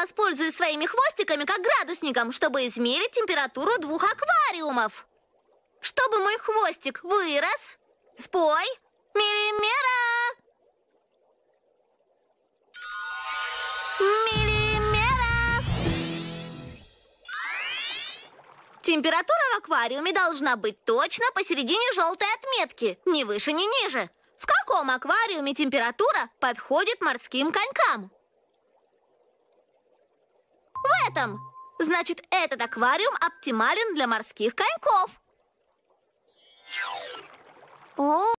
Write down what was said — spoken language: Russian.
воспользуюсь своими хвостиками как градусником, чтобы измерить температуру двух аквариумов. Чтобы мой хвостик вырос, спой миллимера. Миллимера. Температура в аквариуме должна быть точно посередине желтой отметки, ни выше, ни ниже. В каком аквариуме температура подходит морским конькам? этом. Значит, этот аквариум оптимален для морских коньков. О!